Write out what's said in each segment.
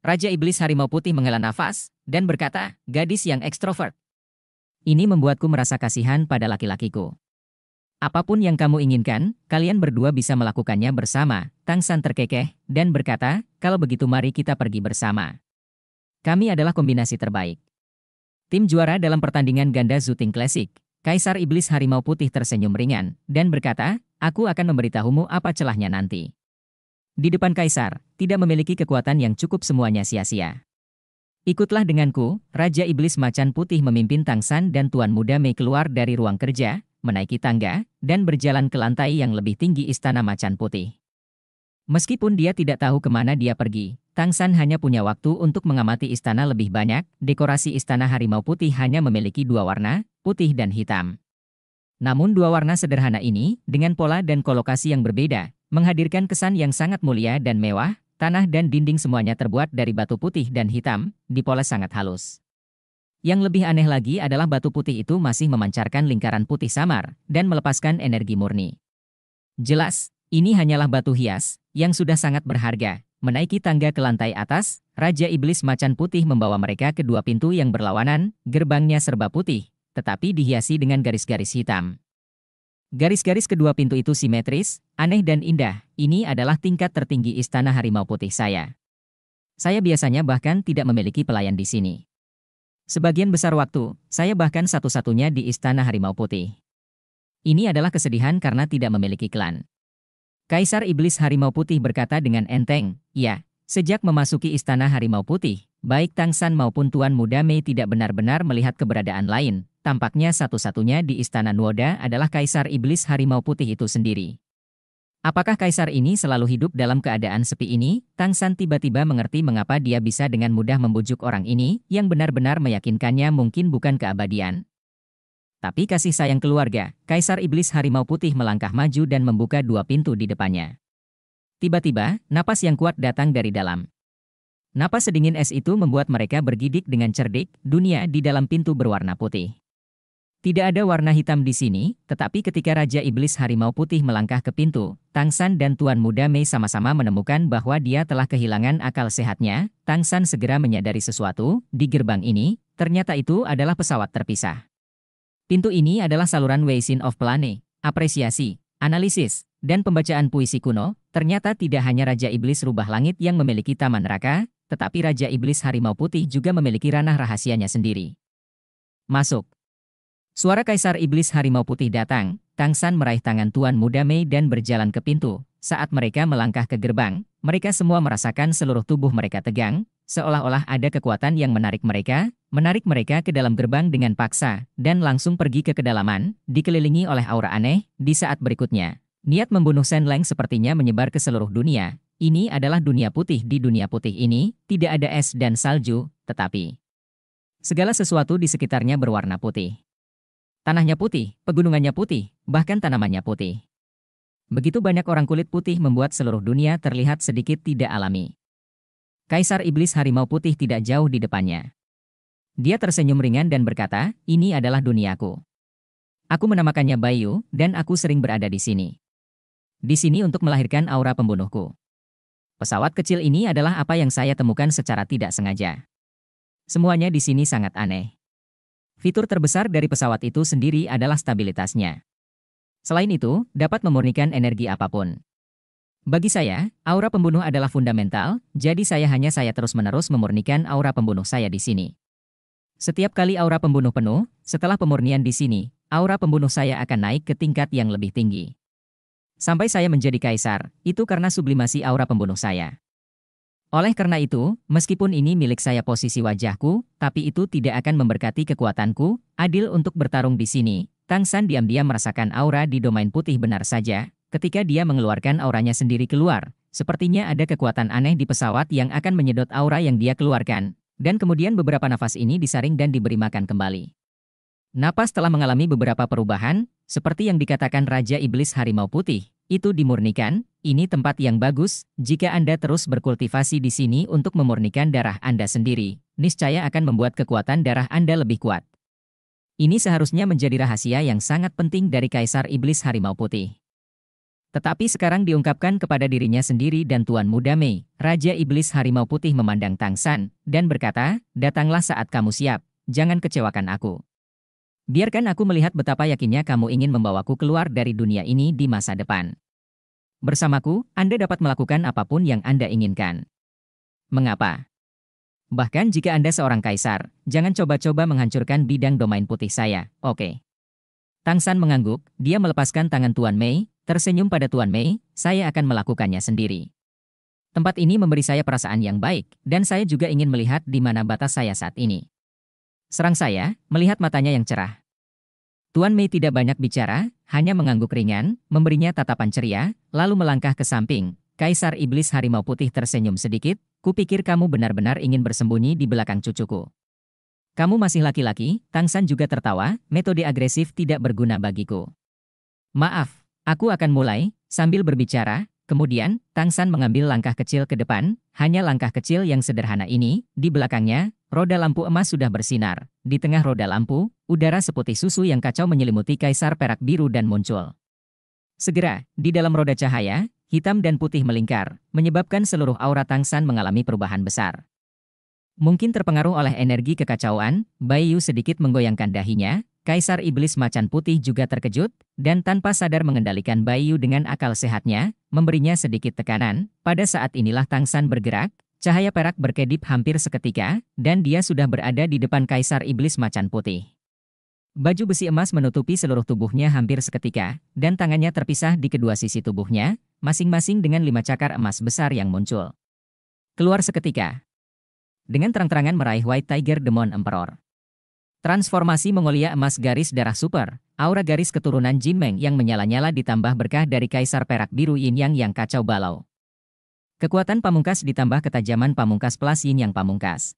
Raja Iblis Harimau Putih menghela nafas dan berkata, gadis yang ekstrovert. Ini membuatku merasa kasihan pada laki-lakiku. Apapun yang kamu inginkan, kalian berdua bisa melakukannya bersama. Tang San terkekeh dan berkata, kalau begitu mari kita pergi bersama. Kami adalah kombinasi terbaik. Tim juara dalam pertandingan ganda Zuting Classic, Kaisar Iblis Harimau Putih tersenyum ringan dan berkata, aku akan memberitahumu apa celahnya nanti. Di depan kaisar, tidak memiliki kekuatan yang cukup semuanya sia-sia. Ikutlah denganku, Raja Iblis Macan Putih memimpin Tang San dan Tuan Muda Mei keluar dari ruang kerja, menaiki tangga, dan berjalan ke lantai yang lebih tinggi Istana Macan Putih. Meskipun dia tidak tahu kemana dia pergi, Tang San hanya punya waktu untuk mengamati istana lebih banyak, dekorasi istana harimau putih hanya memiliki dua warna, putih dan hitam. Namun dua warna sederhana ini, dengan pola dan kolokasi yang berbeda, menghadirkan kesan yang sangat mulia dan mewah, tanah dan dinding semuanya terbuat dari batu putih dan hitam, dipoles sangat halus. Yang lebih aneh lagi adalah batu putih itu masih memancarkan lingkaran putih samar dan melepaskan energi murni. Jelas, ini hanyalah batu hias yang sudah sangat berharga. Menaiki tangga ke lantai atas, Raja Iblis Macan Putih membawa mereka ke dua pintu yang berlawanan, gerbangnya serba putih, tetapi dihiasi dengan garis-garis hitam. Garis-garis kedua pintu itu simetris, aneh dan indah, ini adalah tingkat tertinggi istana harimau putih saya. Saya biasanya bahkan tidak memiliki pelayan di sini. Sebagian besar waktu, saya bahkan satu-satunya di istana harimau putih. Ini adalah kesedihan karena tidak memiliki klan. Kaisar Iblis Harimau Putih berkata dengan enteng, ya, sejak memasuki istana harimau putih, Baik Tang San maupun Tuan Muda Mei tidak benar-benar melihat keberadaan lain. Tampaknya satu-satunya di Istana Nuoda adalah Kaisar Iblis Harimau Putih itu sendiri. Apakah Kaisar ini selalu hidup dalam keadaan sepi ini? Tang San tiba-tiba mengerti mengapa dia bisa dengan mudah membujuk orang ini, yang benar-benar meyakinkannya mungkin bukan keabadian. Tapi kasih sayang keluarga, Kaisar Iblis Harimau Putih melangkah maju dan membuka dua pintu di depannya. Tiba-tiba, napas yang kuat datang dari dalam. Napas sedingin es itu membuat mereka bergidik dengan cerdik, dunia di dalam pintu berwarna putih. Tidak ada warna hitam di sini, tetapi ketika Raja Iblis Harimau Putih melangkah ke pintu, Tang San dan Tuan Muda Mei sama-sama menemukan bahwa dia telah kehilangan akal sehatnya. Tang San segera menyadari sesuatu, di gerbang ini, ternyata itu adalah pesawat terpisah. Pintu ini adalah saluran Weisin of Plane, apresiasi, analisis, dan pembacaan puisi kuno, ternyata tidak hanya Raja Iblis Rubah Langit yang memiliki taman neraka, tetapi Raja Iblis Harimau Putih juga memiliki ranah rahasianya sendiri. Masuk. Suara Kaisar Iblis Harimau Putih datang, Tang San meraih tangan Tuan Muda Mei dan berjalan ke pintu. Saat mereka melangkah ke gerbang, mereka semua merasakan seluruh tubuh mereka tegang, seolah-olah ada kekuatan yang menarik mereka, menarik mereka ke dalam gerbang dengan paksa, dan langsung pergi ke kedalaman, dikelilingi oleh aura aneh, di saat berikutnya. Niat membunuh Shen Leng sepertinya menyebar ke seluruh dunia, ini adalah dunia putih. Di dunia putih ini, tidak ada es dan salju, tetapi segala sesuatu di sekitarnya berwarna putih. Tanahnya putih, pegunungannya putih, bahkan tanamannya putih. Begitu banyak orang kulit putih membuat seluruh dunia terlihat sedikit tidak alami. Kaisar Iblis Harimau Putih tidak jauh di depannya. Dia tersenyum ringan dan berkata, ini adalah duniaku. Aku menamakannya Bayu, dan aku sering berada di sini. Di sini untuk melahirkan aura pembunuhku. Pesawat kecil ini adalah apa yang saya temukan secara tidak sengaja. Semuanya di sini sangat aneh. Fitur terbesar dari pesawat itu sendiri adalah stabilitasnya. Selain itu, dapat memurnikan energi apapun. Bagi saya, aura pembunuh adalah fundamental, jadi saya hanya saya terus-menerus memurnikan aura pembunuh saya di sini. Setiap kali aura pembunuh penuh, setelah pemurnian di sini, aura pembunuh saya akan naik ke tingkat yang lebih tinggi. Sampai saya menjadi kaisar, itu karena sublimasi aura pembunuh saya. Oleh karena itu, meskipun ini milik saya posisi wajahku, tapi itu tidak akan memberkati kekuatanku, adil untuk bertarung di sini. Tang San diam-diam merasakan aura di domain putih benar saja, ketika dia mengeluarkan auranya sendiri keluar. Sepertinya ada kekuatan aneh di pesawat yang akan menyedot aura yang dia keluarkan. Dan kemudian beberapa nafas ini disaring dan diberi makan kembali. Napas telah mengalami beberapa perubahan, seperti yang dikatakan Raja Iblis Harimau Putih. Itu dimurnikan, ini tempat yang bagus, jika Anda terus berkultivasi di sini untuk memurnikan darah Anda sendiri, niscaya akan membuat kekuatan darah Anda lebih kuat. Ini seharusnya menjadi rahasia yang sangat penting dari Kaisar Iblis Harimau Putih. Tetapi sekarang diungkapkan kepada dirinya sendiri dan Tuan Muda Mei, Raja Iblis Harimau Putih memandang Tang San dan berkata, datanglah saat kamu siap, jangan kecewakan aku. Biarkan aku melihat betapa yakinnya kamu ingin membawaku keluar dari dunia ini di masa depan. Bersamaku, Anda dapat melakukan apapun yang Anda inginkan. Mengapa? Bahkan jika Anda seorang kaisar, jangan coba-coba menghancurkan bidang domain putih saya, oke? Okay. Tang San mengangguk, dia melepaskan tangan Tuan Mei, tersenyum pada Tuan Mei, saya akan melakukannya sendiri. Tempat ini memberi saya perasaan yang baik, dan saya juga ingin melihat di mana batas saya saat ini. Serang saya, melihat matanya yang cerah, Tuan Mei tidak banyak bicara, hanya mengangguk ringan, memberinya tatapan ceria, lalu melangkah ke samping. Kaisar Iblis Harimau Putih tersenyum sedikit, kupikir kamu benar-benar ingin bersembunyi di belakang cucuku. Kamu masih laki-laki, Tang San juga tertawa, metode agresif tidak berguna bagiku. Maaf, aku akan mulai, sambil berbicara, kemudian, Tang San mengambil langkah kecil ke depan, hanya langkah kecil yang sederhana ini, di belakangnya, Roda lampu emas sudah bersinar. Di tengah roda lampu, udara seputih susu yang kacau menyelimuti kaisar perak biru dan muncul. Segera, di dalam roda cahaya, hitam dan putih melingkar, menyebabkan seluruh aura Tang San mengalami perubahan besar. Mungkin terpengaruh oleh energi kekacauan, Bai Yu sedikit menggoyangkan dahinya, Kaisar Iblis Macan Putih juga terkejut, dan tanpa sadar mengendalikan Bayu dengan akal sehatnya, memberinya sedikit tekanan, pada saat inilah Tang San bergerak, Cahaya perak berkedip hampir seketika, dan dia sudah berada di depan kaisar iblis macan putih. Baju besi emas menutupi seluruh tubuhnya hampir seketika, dan tangannya terpisah di kedua sisi tubuhnya, masing-masing dengan lima cakar emas besar yang muncul. Keluar seketika. Dengan terang-terangan meraih White Tiger Demon Emperor. Transformasi mengolia emas garis darah super, aura garis keturunan Jin Meng yang menyala-nyala ditambah berkah dari kaisar perak biru yin yang yang kacau balau. Kekuatan pamungkas ditambah ketajaman pamungkas plus yin yang pamungkas.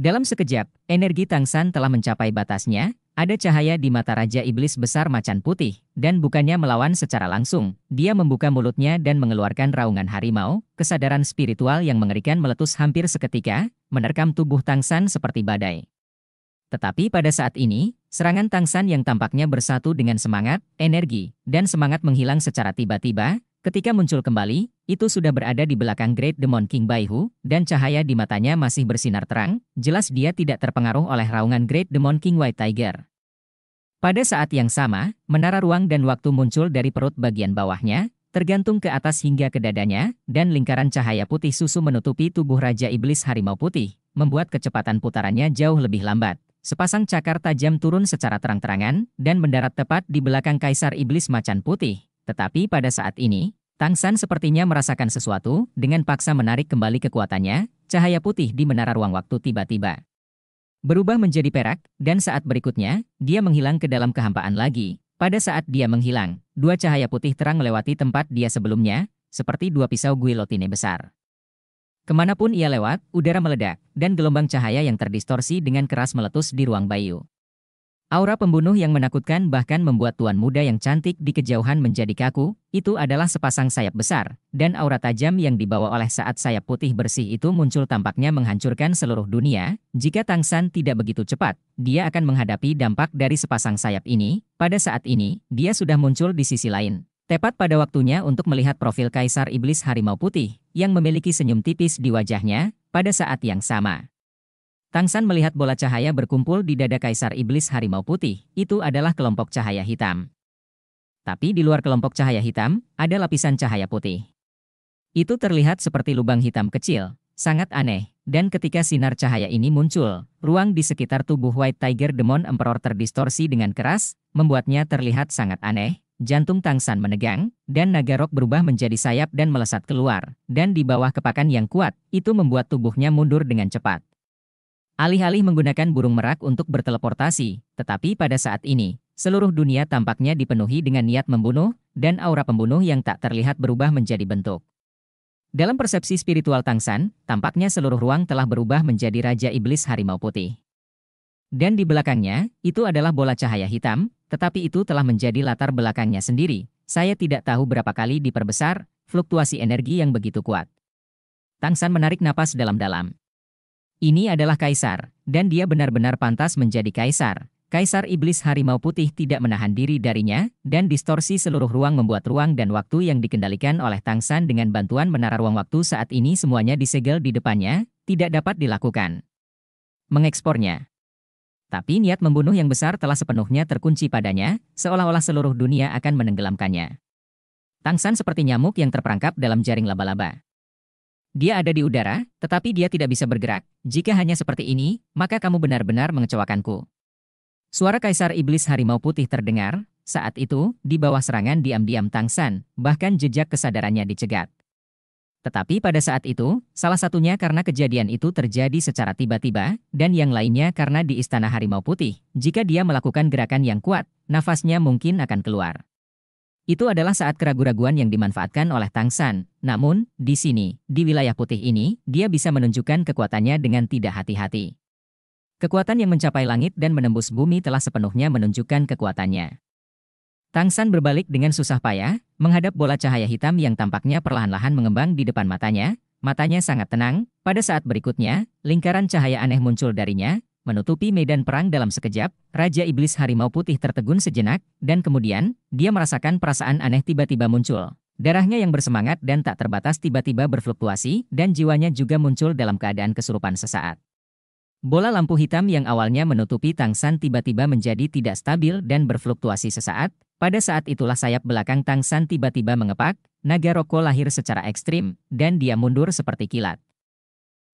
Dalam sekejap, energi Tang San telah mencapai batasnya, ada cahaya di mata Raja Iblis Besar Macan Putih, dan bukannya melawan secara langsung, dia membuka mulutnya dan mengeluarkan raungan harimau, kesadaran spiritual yang mengerikan meletus hampir seketika, menerkam tubuh Tang San seperti badai. Tetapi pada saat ini, serangan Tang San yang tampaknya bersatu dengan semangat, energi, dan semangat menghilang secara tiba-tiba, Ketika muncul kembali, itu sudah berada di belakang Great Demon King Baihu, dan cahaya di matanya masih bersinar terang, jelas dia tidak terpengaruh oleh raungan Great Demon King White Tiger. Pada saat yang sama, menara ruang dan waktu muncul dari perut bagian bawahnya, tergantung ke atas hingga ke dadanya, dan lingkaran cahaya putih susu menutupi tubuh Raja Iblis Harimau Putih, membuat kecepatan putarannya jauh lebih lambat. Sepasang cakar tajam turun secara terang-terangan, dan mendarat tepat di belakang Kaisar Iblis Macan Putih. Tetapi pada saat ini, Tang San sepertinya merasakan sesuatu, dengan paksa menarik kembali kekuatannya, cahaya putih di menara ruang waktu tiba-tiba. Berubah menjadi perak, dan saat berikutnya, dia menghilang ke dalam kehampaan lagi. Pada saat dia menghilang, dua cahaya putih terang melewati tempat dia sebelumnya, seperti dua pisau guillotine besar. Kemanapun ia lewat, udara meledak, dan gelombang cahaya yang terdistorsi dengan keras meletus di ruang Bayu. Aura pembunuh yang menakutkan bahkan membuat tuan muda yang cantik di kejauhan menjadi kaku, itu adalah sepasang sayap besar, dan aura tajam yang dibawa oleh saat sayap putih bersih itu muncul tampaknya menghancurkan seluruh dunia, jika Tang San tidak begitu cepat, dia akan menghadapi dampak dari sepasang sayap ini, pada saat ini, dia sudah muncul di sisi lain. Tepat pada waktunya untuk melihat profil Kaisar Iblis Harimau Putih, yang memiliki senyum tipis di wajahnya, pada saat yang sama. Tang San melihat bola cahaya berkumpul di dada Kaisar Iblis Harimau Putih, itu adalah kelompok cahaya hitam. Tapi di luar kelompok cahaya hitam, ada lapisan cahaya putih. Itu terlihat seperti lubang hitam kecil, sangat aneh, dan ketika sinar cahaya ini muncul, ruang di sekitar tubuh White Tiger Demon Emperor terdistorsi dengan keras, membuatnya terlihat sangat aneh, jantung Tang San menegang, dan naga rok berubah menjadi sayap dan melesat keluar, dan di bawah kepakan yang kuat, itu membuat tubuhnya mundur dengan cepat. Alih-alih menggunakan burung merak untuk berteleportasi, tetapi pada saat ini, seluruh dunia tampaknya dipenuhi dengan niat membunuh, dan aura pembunuh yang tak terlihat berubah menjadi bentuk. Dalam persepsi spiritual Tang San, tampaknya seluruh ruang telah berubah menjadi Raja Iblis Harimau Putih. Dan di belakangnya, itu adalah bola cahaya hitam, tetapi itu telah menjadi latar belakangnya sendiri. Saya tidak tahu berapa kali diperbesar, fluktuasi energi yang begitu kuat. Tang San menarik napas dalam-dalam. Ini adalah kaisar, dan dia benar-benar pantas menjadi kaisar. Kaisar Iblis Harimau Putih tidak menahan diri darinya, dan distorsi seluruh ruang membuat ruang dan waktu yang dikendalikan oleh Tang San dengan bantuan menara ruang waktu saat ini semuanya disegel di depannya, tidak dapat dilakukan. Mengekspornya. Tapi niat membunuh yang besar telah sepenuhnya terkunci padanya, seolah-olah seluruh dunia akan menenggelamkannya. Tang San seperti nyamuk yang terperangkap dalam jaring laba-laba. Dia ada di udara, tetapi dia tidak bisa bergerak. Jika hanya seperti ini, maka kamu benar-benar mengecewakanku. Suara Kaisar Iblis Harimau Putih terdengar, saat itu, di bawah serangan diam-diam Tang San, bahkan jejak kesadarannya dicegat. Tetapi pada saat itu, salah satunya karena kejadian itu terjadi secara tiba-tiba, dan yang lainnya karena di Istana Harimau Putih, jika dia melakukan gerakan yang kuat, nafasnya mungkin akan keluar. Itu adalah saat keraguan keraguan yang dimanfaatkan oleh Tang San, namun, di sini, di wilayah putih ini, dia bisa menunjukkan kekuatannya dengan tidak hati-hati. Kekuatan yang mencapai langit dan menembus bumi telah sepenuhnya menunjukkan kekuatannya. Tang San berbalik dengan susah payah, menghadap bola cahaya hitam yang tampaknya perlahan-lahan mengembang di depan matanya. Matanya sangat tenang, pada saat berikutnya, lingkaran cahaya aneh muncul darinya, menutupi medan perang dalam sekejap, Raja Iblis Harimau Putih tertegun sejenak, dan kemudian, dia merasakan perasaan aneh tiba-tiba muncul. Darahnya yang bersemangat dan tak terbatas tiba-tiba berfluktuasi, dan jiwanya juga muncul dalam keadaan kesurupan sesaat. Bola lampu hitam yang awalnya menutupi Tang San tiba-tiba menjadi tidak stabil dan berfluktuasi sesaat. Pada saat itulah sayap belakang Tang San tiba-tiba mengepak, naga rokok lahir secara ekstrim, dan dia mundur seperti kilat.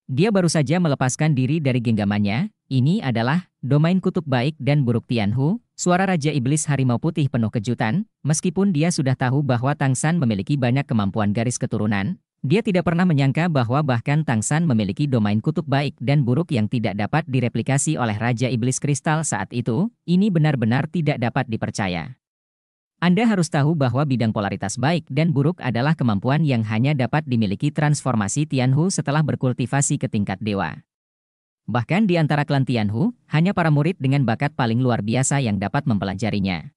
Dia baru saja melepaskan diri dari genggamannya, ini adalah domain kutub baik dan buruk Tianhu, Suara Raja Iblis Harimau Putih penuh kejutan, meskipun dia sudah tahu bahwa Tang San memiliki banyak kemampuan garis keturunan, dia tidak pernah menyangka bahwa bahkan Tang San memiliki domain kutub baik dan buruk yang tidak dapat direplikasi oleh Raja Iblis Kristal saat itu, ini benar-benar tidak dapat dipercaya. Anda harus tahu bahwa bidang polaritas baik dan buruk adalah kemampuan yang hanya dapat dimiliki transformasi Tianhu setelah berkultivasi ke tingkat dewa. Bahkan di antara klan Tianhu, hanya para murid dengan bakat paling luar biasa yang dapat mempelajarinya.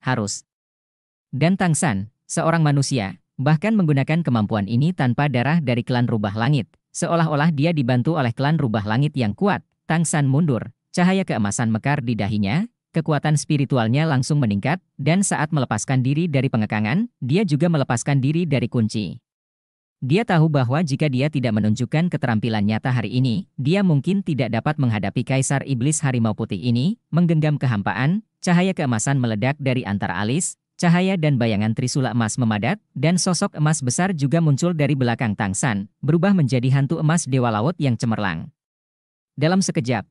Harus. Dan Tang San, seorang manusia, bahkan menggunakan kemampuan ini tanpa darah dari klan Rubah Langit, seolah-olah dia dibantu oleh klan Rubah Langit yang kuat. Tang San mundur, cahaya keemasan mekar di dahinya, kekuatan spiritualnya langsung meningkat, dan saat melepaskan diri dari pengekangan, dia juga melepaskan diri dari kunci. Dia tahu bahwa jika dia tidak menunjukkan keterampilan nyata hari ini, dia mungkin tidak dapat menghadapi kaisar iblis harimau putih ini, menggenggam kehampaan, cahaya keemasan meledak dari antara alis, cahaya dan bayangan trisula emas memadat, dan sosok emas besar juga muncul dari belakang Tangsan, berubah menjadi hantu emas dewa laut yang cemerlang. Dalam sekejap,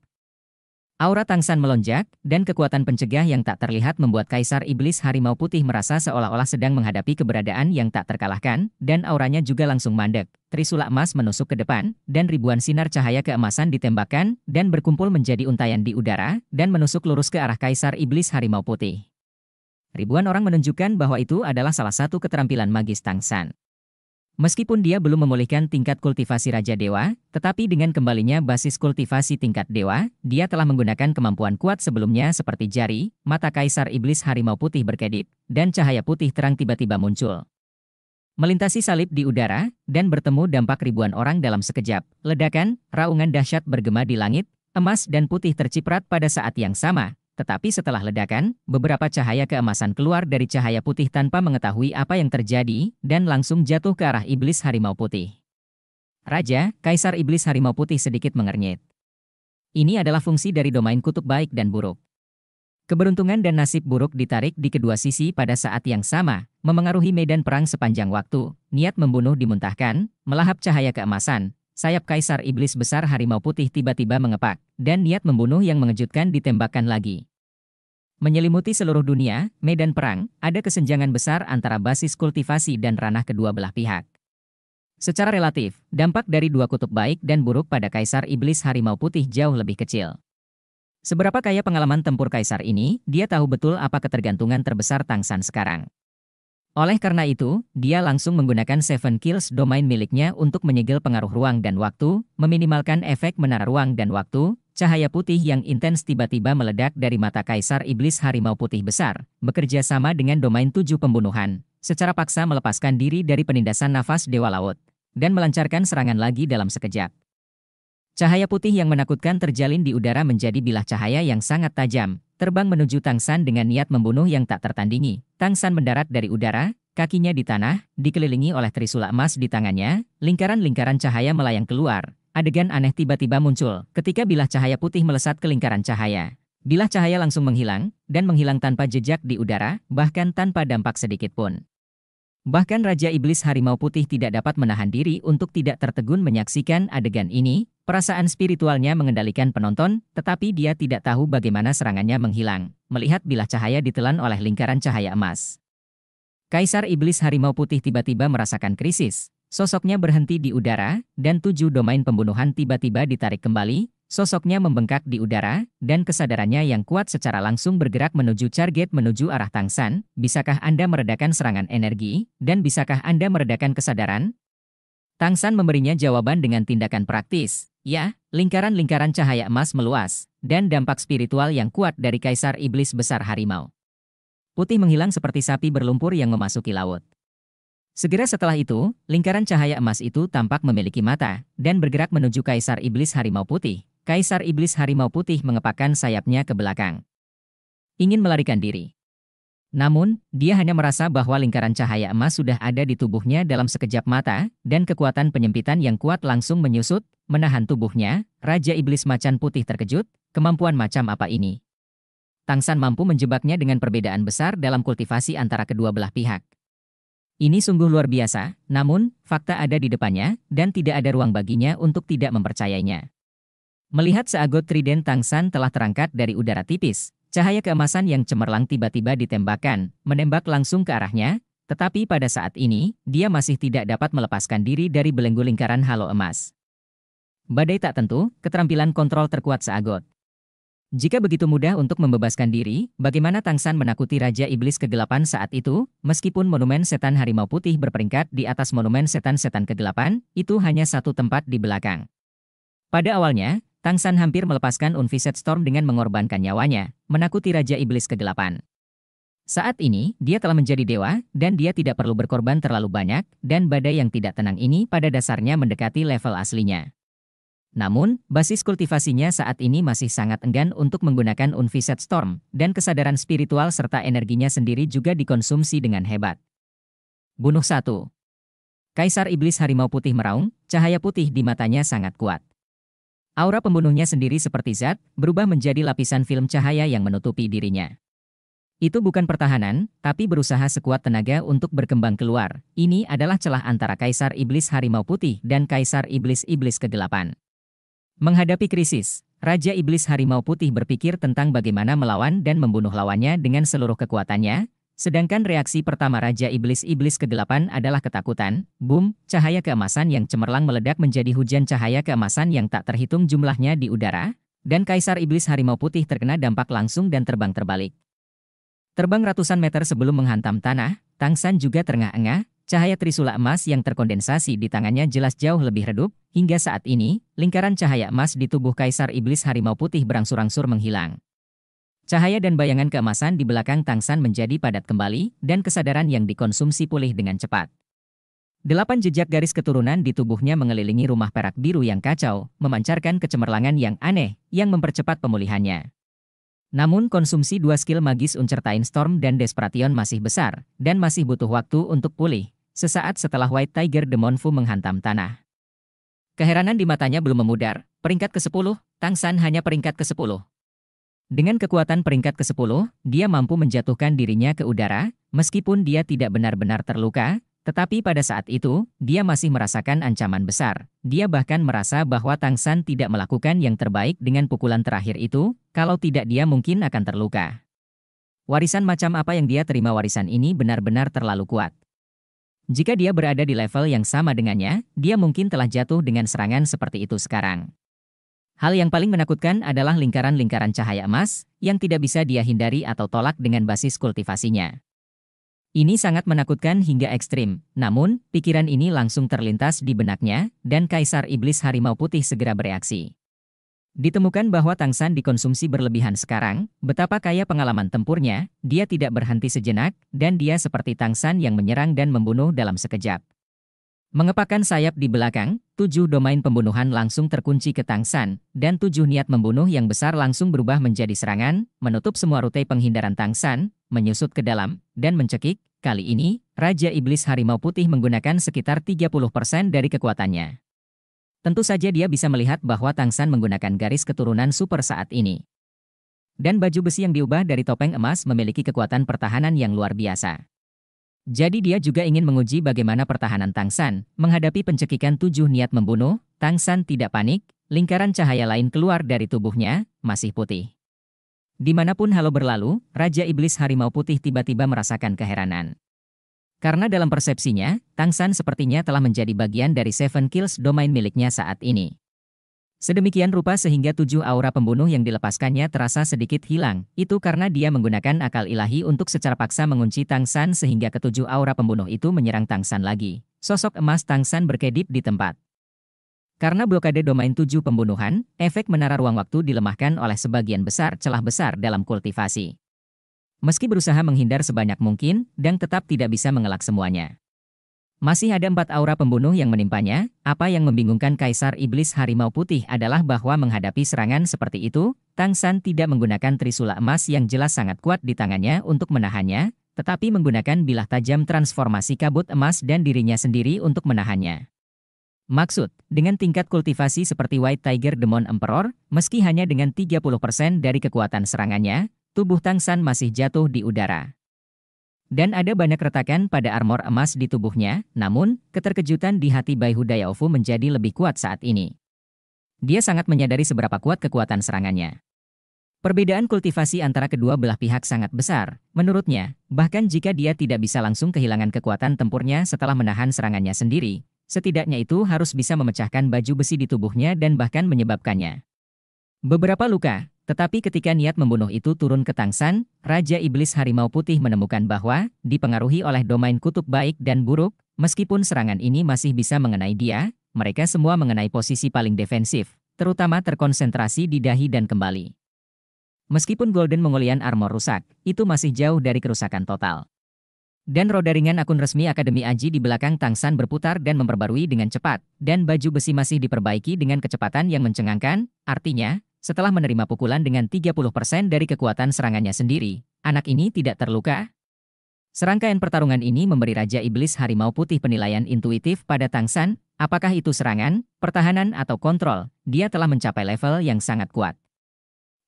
Aura Tangsan melonjak, dan kekuatan pencegah yang tak terlihat membuat Kaisar Iblis Harimau Putih merasa seolah-olah sedang menghadapi keberadaan yang tak terkalahkan, dan auranya juga langsung mandek. Trisula emas menusuk ke depan, dan ribuan sinar cahaya keemasan ditembakkan, dan berkumpul menjadi untayan di udara, dan menusuk lurus ke arah Kaisar Iblis Harimau Putih. Ribuan orang menunjukkan bahwa itu adalah salah satu keterampilan magis Tangsan. Meskipun dia belum memulihkan tingkat kultivasi Raja Dewa, tetapi dengan kembalinya basis kultivasi tingkat Dewa, dia telah menggunakan kemampuan kuat sebelumnya seperti jari, mata kaisar iblis harimau putih berkedip, dan cahaya putih terang tiba-tiba muncul. Melintasi salib di udara, dan bertemu dampak ribuan orang dalam sekejap, ledakan, raungan dahsyat bergema di langit, emas dan putih terciprat pada saat yang sama, tetapi setelah ledakan, beberapa cahaya keemasan keluar dari cahaya putih tanpa mengetahui apa yang terjadi, dan langsung jatuh ke arah iblis harimau putih. Raja, Kaisar Iblis Harimau Putih sedikit mengernyit. Ini adalah fungsi dari domain kutub baik dan buruk. Keberuntungan dan nasib buruk ditarik di kedua sisi pada saat yang sama, memengaruhi medan perang sepanjang waktu, niat membunuh dimuntahkan, melahap cahaya keemasan, sayap Kaisar Iblis Besar Harimau Putih tiba-tiba mengepak, dan niat membunuh yang mengejutkan ditembakkan lagi. Menyelimuti seluruh dunia, medan perang, ada kesenjangan besar antara basis kultivasi dan ranah kedua belah pihak. Secara relatif, dampak dari dua kutub baik dan buruk pada Kaisar Iblis Harimau Putih jauh lebih kecil. Seberapa kaya pengalaman tempur Kaisar ini, dia tahu betul apa ketergantungan terbesar Tang San sekarang. Oleh karena itu, dia langsung menggunakan Seven Kills domain miliknya untuk menyegel pengaruh ruang dan waktu, meminimalkan efek menara ruang dan waktu, Cahaya putih yang intens tiba-tiba meledak dari mata Kaisar Iblis Harimau Putih Besar, bekerja sama dengan domain tujuh pembunuhan, secara paksa melepaskan diri dari penindasan nafas Dewa Laut, dan melancarkan serangan lagi dalam sekejap. Cahaya putih yang menakutkan terjalin di udara menjadi bilah cahaya yang sangat tajam, terbang menuju Tang San dengan niat membunuh yang tak tertandingi. Tang San mendarat dari udara, kakinya di tanah, dikelilingi oleh trisula emas di tangannya, lingkaran-lingkaran cahaya melayang keluar, Adegan aneh tiba-tiba muncul ketika bilah cahaya putih melesat ke lingkaran cahaya. Bilah cahaya langsung menghilang, dan menghilang tanpa jejak di udara, bahkan tanpa dampak sedikit pun. Bahkan Raja Iblis Harimau Putih tidak dapat menahan diri untuk tidak tertegun menyaksikan adegan ini, perasaan spiritualnya mengendalikan penonton, tetapi dia tidak tahu bagaimana serangannya menghilang, melihat bilah cahaya ditelan oleh lingkaran cahaya emas. Kaisar Iblis Harimau Putih tiba-tiba merasakan krisis, Sosoknya berhenti di udara, dan tujuh domain pembunuhan tiba-tiba ditarik kembali, sosoknya membengkak di udara, dan kesadarannya yang kuat secara langsung bergerak menuju target menuju arah Tang San. bisakah Anda meredakan serangan energi, dan bisakah Anda meredakan kesadaran? Tang San memberinya jawaban dengan tindakan praktis, ya, lingkaran-lingkaran cahaya emas meluas, dan dampak spiritual yang kuat dari Kaisar Iblis Besar Harimau. Putih menghilang seperti sapi berlumpur yang memasuki laut. Segera setelah itu, lingkaran cahaya emas itu tampak memiliki mata, dan bergerak menuju Kaisar Iblis Harimau Putih. Kaisar Iblis Harimau Putih mengepakkan sayapnya ke belakang. Ingin melarikan diri. Namun, dia hanya merasa bahwa lingkaran cahaya emas sudah ada di tubuhnya dalam sekejap mata, dan kekuatan penyempitan yang kuat langsung menyusut, menahan tubuhnya, Raja Iblis Macan Putih terkejut, kemampuan macam apa ini? Tang San mampu menjebaknya dengan perbedaan besar dalam kultivasi antara kedua belah pihak. Ini sungguh luar biasa, namun, fakta ada di depannya, dan tidak ada ruang baginya untuk tidak mempercayainya. Melihat seagot trident Tang San telah terangkat dari udara tipis, cahaya keemasan yang cemerlang tiba-tiba ditembakkan, menembak langsung ke arahnya, tetapi pada saat ini, dia masih tidak dapat melepaskan diri dari belenggu lingkaran halo emas. Badai tak tentu, keterampilan kontrol terkuat seagot. Jika begitu mudah untuk membebaskan diri, bagaimana Tang San menakuti Raja Iblis Kegelapan saat itu, meskipun monumen setan harimau putih berperingkat di atas monumen setan-setan kegelapan, itu hanya satu tempat di belakang. Pada awalnya, Tang San hampir melepaskan Unvised Storm dengan mengorbankan nyawanya, menakuti Raja Iblis Kegelapan. Saat ini, dia telah menjadi dewa, dan dia tidak perlu berkorban terlalu banyak, dan badai yang tidak tenang ini pada dasarnya mendekati level aslinya. Namun, basis kultivasinya saat ini masih sangat enggan untuk menggunakan Unvised Storm, dan kesadaran spiritual serta energinya sendiri juga dikonsumsi dengan hebat. Bunuh 1 Kaisar Iblis Harimau Putih meraung, cahaya putih di matanya sangat kuat. Aura pembunuhnya sendiri seperti zat, berubah menjadi lapisan film cahaya yang menutupi dirinya. Itu bukan pertahanan, tapi berusaha sekuat tenaga untuk berkembang keluar. Ini adalah celah antara Kaisar Iblis Harimau Putih dan Kaisar Iblis-Iblis Kegelapan. Menghadapi krisis, Raja Iblis Harimau Putih berpikir tentang bagaimana melawan dan membunuh lawannya dengan seluruh kekuatannya, sedangkan reaksi pertama Raja Iblis-Iblis kegelapan adalah ketakutan, boom, cahaya keemasan yang cemerlang meledak menjadi hujan cahaya keemasan yang tak terhitung jumlahnya di udara, dan Kaisar Iblis Harimau Putih terkena dampak langsung dan terbang terbalik. Terbang ratusan meter sebelum menghantam tanah, Tang San juga terengah-engah, Cahaya trisula emas yang terkondensasi di tangannya jelas jauh lebih redup, hingga saat ini, lingkaran cahaya emas di tubuh Kaisar Iblis Harimau Putih berangsur-angsur menghilang. Cahaya dan bayangan keemasan di belakang Tang San menjadi padat kembali, dan kesadaran yang dikonsumsi pulih dengan cepat. Delapan jejak garis keturunan di tubuhnya mengelilingi rumah perak biru yang kacau, memancarkan kecemerlangan yang aneh, yang mempercepat pemulihannya. Namun konsumsi dua skill magis Uncertain Storm dan Desperation masih besar, dan masih butuh waktu untuk pulih, Sesaat setelah White Tiger Demon Fu menghantam tanah. Keheranan di matanya belum memudar, peringkat ke-10, Tang San hanya peringkat ke-10. Dengan kekuatan peringkat ke-10, dia mampu menjatuhkan dirinya ke udara, meskipun dia tidak benar-benar terluka, tetapi pada saat itu, dia masih merasakan ancaman besar. Dia bahkan merasa bahwa Tang San tidak melakukan yang terbaik dengan pukulan terakhir itu, kalau tidak dia mungkin akan terluka. Warisan macam apa yang dia terima warisan ini benar-benar terlalu kuat. Jika dia berada di level yang sama dengannya, dia mungkin telah jatuh dengan serangan seperti itu sekarang. Hal yang paling menakutkan adalah lingkaran-lingkaran cahaya emas yang tidak bisa dia hindari atau tolak dengan basis kultivasinya. Ini sangat menakutkan hingga ekstrim, namun pikiran ini langsung terlintas di benaknya dan Kaisar Iblis Harimau Putih segera bereaksi. Ditemukan bahwa Tang San dikonsumsi berlebihan sekarang, betapa kaya pengalaman tempurnya, dia tidak berhenti sejenak, dan dia seperti Tang San yang menyerang dan membunuh dalam sekejap. Mengepakkan sayap di belakang, tujuh domain pembunuhan langsung terkunci ke Tang San, dan tujuh niat membunuh yang besar langsung berubah menjadi serangan, menutup semua rute penghindaran Tang San, menyusut ke dalam, dan mencekik. Kali ini, Raja Iblis Harimau Putih menggunakan sekitar 30% dari kekuatannya. Tentu saja dia bisa melihat bahwa Tang San menggunakan garis keturunan super saat ini. Dan baju besi yang diubah dari topeng emas memiliki kekuatan pertahanan yang luar biasa. Jadi dia juga ingin menguji bagaimana pertahanan Tang San menghadapi pencekikan tujuh niat membunuh, Tang San tidak panik, lingkaran cahaya lain keluar dari tubuhnya, masih putih. Dimanapun Halo berlalu, Raja Iblis Harimau Putih tiba-tiba merasakan keheranan. Karena dalam persepsinya, Tang San sepertinya telah menjadi bagian dari Seven Kills domain miliknya saat ini. Sedemikian rupa sehingga tujuh aura pembunuh yang dilepaskannya terasa sedikit hilang, itu karena dia menggunakan akal ilahi untuk secara paksa mengunci Tang San sehingga ketujuh aura pembunuh itu menyerang Tang San lagi. Sosok emas Tang San berkedip di tempat. Karena blokade domain tujuh pembunuhan, efek menara ruang waktu dilemahkan oleh sebagian besar celah besar dalam kultivasi. Meski berusaha menghindar sebanyak mungkin, dan tetap tidak bisa mengelak semuanya. Masih ada empat aura pembunuh yang menimpanya, apa yang membingungkan Kaisar Iblis Harimau Putih adalah bahwa menghadapi serangan seperti itu, Tang San tidak menggunakan trisula emas yang jelas sangat kuat di tangannya untuk menahannya, tetapi menggunakan bilah tajam transformasi kabut emas dan dirinya sendiri untuk menahannya. Maksud, dengan tingkat kultivasi seperti White Tiger Demon Emperor, meski hanya dengan 30% dari kekuatan serangannya, tubuh Tang San masih jatuh di udara. Dan ada banyak retakan pada armor emas di tubuhnya, namun, keterkejutan di hati Bai Hudayaofu menjadi lebih kuat saat ini. Dia sangat menyadari seberapa kuat kekuatan serangannya. Perbedaan kultivasi antara kedua belah pihak sangat besar, menurutnya, bahkan jika dia tidak bisa langsung kehilangan kekuatan tempurnya setelah menahan serangannya sendiri, setidaknya itu harus bisa memecahkan baju besi di tubuhnya dan bahkan menyebabkannya. Beberapa luka, tetapi ketika niat membunuh itu turun ke Tang San, Raja Iblis Harimau Putih menemukan bahwa, dipengaruhi oleh domain kutub baik dan buruk, meskipun serangan ini masih bisa mengenai dia, mereka semua mengenai posisi paling defensif, terutama terkonsentrasi di dahi dan kembali. Meskipun Golden Mongolian Armor rusak, itu masih jauh dari kerusakan total. Dan roda ringan akun resmi Akademi Aji di belakang Tang San berputar dan memperbarui dengan cepat, dan baju besi masih diperbaiki dengan kecepatan yang mencengangkan, artinya, setelah menerima pukulan dengan 30% dari kekuatan serangannya sendiri, anak ini tidak terluka. Serangkaian pertarungan ini memberi Raja Iblis Harimau Putih penilaian intuitif pada Tang San. apakah itu serangan, pertahanan atau kontrol, dia telah mencapai level yang sangat kuat.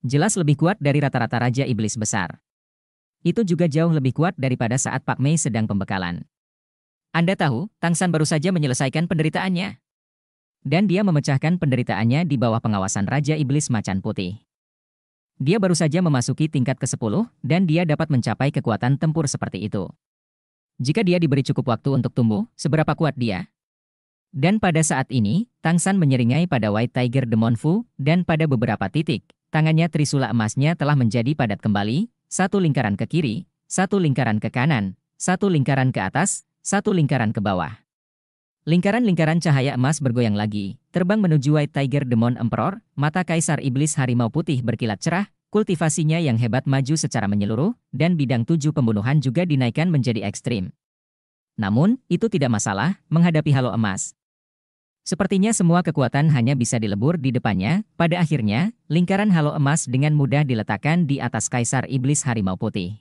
Jelas lebih kuat dari rata-rata Raja Iblis besar. Itu juga jauh lebih kuat daripada saat Pak Mei sedang pembekalan. Anda tahu, Tang San baru saja menyelesaikan penderitaannya. Dan dia memecahkan penderitaannya di bawah pengawasan Raja Iblis Macan Putih. Dia baru saja memasuki tingkat ke-10, dan dia dapat mencapai kekuatan tempur seperti itu. Jika dia diberi cukup waktu untuk tumbuh, seberapa kuat dia? Dan pada saat ini, Tang San menyeringai pada White Tiger Demon Fu, dan pada beberapa titik, tangannya trisula emasnya telah menjadi padat kembali, satu lingkaran ke kiri, satu lingkaran ke kanan, satu lingkaran ke atas, satu lingkaran ke bawah. Lingkaran-lingkaran cahaya emas bergoyang lagi, terbang menuju White Tiger Demon Emperor, mata kaisar iblis harimau putih berkilat cerah, kultivasinya yang hebat maju secara menyeluruh, dan bidang tujuh pembunuhan juga dinaikkan menjadi ekstrim. Namun, itu tidak masalah menghadapi halo emas. Sepertinya semua kekuatan hanya bisa dilebur di depannya, pada akhirnya, lingkaran halo emas dengan mudah diletakkan di atas kaisar iblis harimau putih.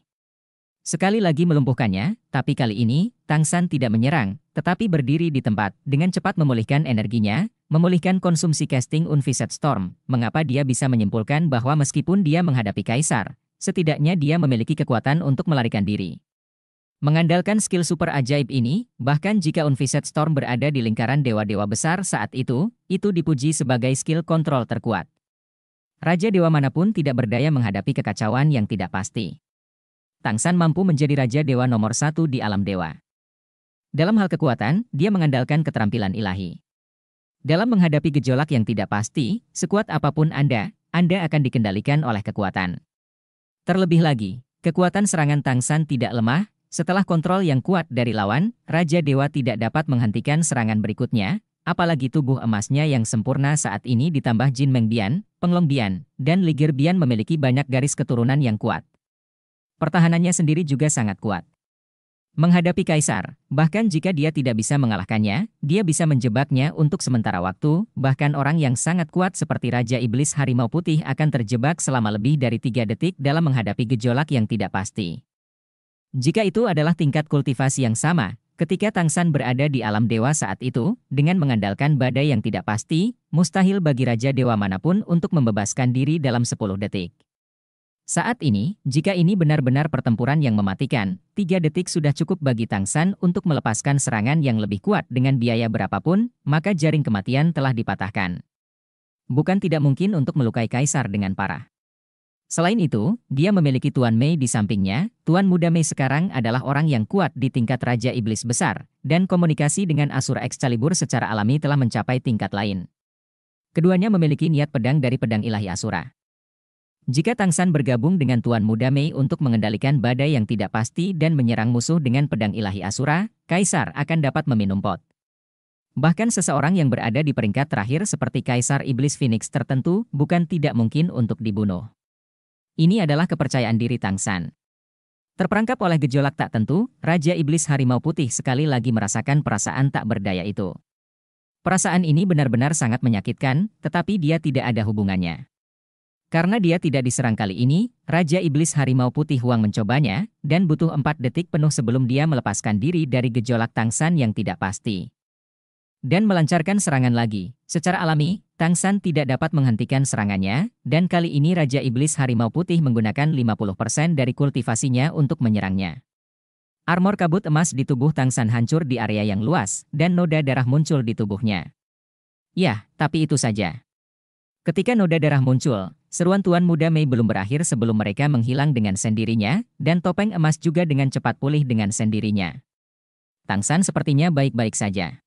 Sekali lagi melumpuhkannya, tapi kali ini, Tang San tidak menyerang, tetapi berdiri di tempat, dengan cepat memulihkan energinya, memulihkan konsumsi casting Unviset Storm. Mengapa dia bisa menyimpulkan bahwa meskipun dia menghadapi Kaisar, setidaknya dia memiliki kekuatan untuk melarikan diri. Mengandalkan skill super ajaib ini, bahkan jika Unviset Storm berada di lingkaran dewa-dewa besar saat itu, itu dipuji sebagai skill kontrol terkuat. Raja dewa manapun tidak berdaya menghadapi kekacauan yang tidak pasti. Tang San mampu menjadi raja dewa nomor satu di alam dewa. Dalam hal kekuatan, dia mengandalkan keterampilan ilahi. Dalam menghadapi gejolak yang tidak pasti, sekuat apapun Anda, Anda akan dikendalikan oleh kekuatan. Terlebih lagi, kekuatan serangan Tang San tidak lemah, setelah kontrol yang kuat dari lawan, Raja Dewa tidak dapat menghentikan serangan berikutnya, apalagi tubuh emasnya yang sempurna saat ini ditambah Jin Meng Bian, Penglong Bian, dan Ligir Bian memiliki banyak garis keturunan yang kuat. Pertahanannya sendiri juga sangat kuat. Menghadapi kaisar, bahkan jika dia tidak bisa mengalahkannya, dia bisa menjebaknya untuk sementara waktu, bahkan orang yang sangat kuat seperti Raja Iblis Harimau Putih akan terjebak selama lebih dari tiga detik dalam menghadapi gejolak yang tidak pasti. Jika itu adalah tingkat kultivasi yang sama, ketika Tang San berada di alam dewa saat itu, dengan mengandalkan badai yang tidak pasti, mustahil bagi Raja Dewa manapun untuk membebaskan diri dalam sepuluh detik. Saat ini, jika ini benar-benar pertempuran yang mematikan, tiga detik sudah cukup bagi Tang San untuk melepaskan serangan yang lebih kuat dengan biaya berapapun, maka jaring kematian telah dipatahkan. Bukan tidak mungkin untuk melukai kaisar dengan parah. Selain itu, dia memiliki Tuan Mei di sampingnya. Tuan Muda Mei sekarang adalah orang yang kuat di tingkat Raja Iblis Besar, dan komunikasi dengan Asura Excalibur secara alami telah mencapai tingkat lain. Keduanya memiliki niat pedang dari pedang ilahi Asura. Jika Tang San bergabung dengan Tuan Muda Mei untuk mengendalikan badai yang tidak pasti dan menyerang musuh dengan pedang ilahi Asura, Kaisar akan dapat meminum pot. Bahkan seseorang yang berada di peringkat terakhir seperti Kaisar Iblis Phoenix tertentu bukan tidak mungkin untuk dibunuh. Ini adalah kepercayaan diri Tang San. Terperangkap oleh gejolak tak tentu, Raja Iblis Harimau Putih sekali lagi merasakan perasaan tak berdaya itu. Perasaan ini benar-benar sangat menyakitkan, tetapi dia tidak ada hubungannya. Karena dia tidak diserang kali ini, Raja Iblis Harimau Putih Huang mencobanya, dan butuh empat detik penuh sebelum dia melepaskan diri dari gejolak Tang San yang tidak pasti. Dan melancarkan serangan lagi. Secara alami, Tang San tidak dapat menghentikan serangannya, dan kali ini Raja Iblis Harimau Putih menggunakan 50% dari kultivasinya untuk menyerangnya. Armor kabut emas di tubuh Tang San hancur di area yang luas, dan noda darah muncul di tubuhnya. Yah, tapi itu saja. Ketika noda darah muncul, seruan Tuan Muda Mei belum berakhir sebelum mereka menghilang dengan sendirinya, dan topeng emas juga dengan cepat pulih dengan sendirinya. Tang San sepertinya baik-baik saja.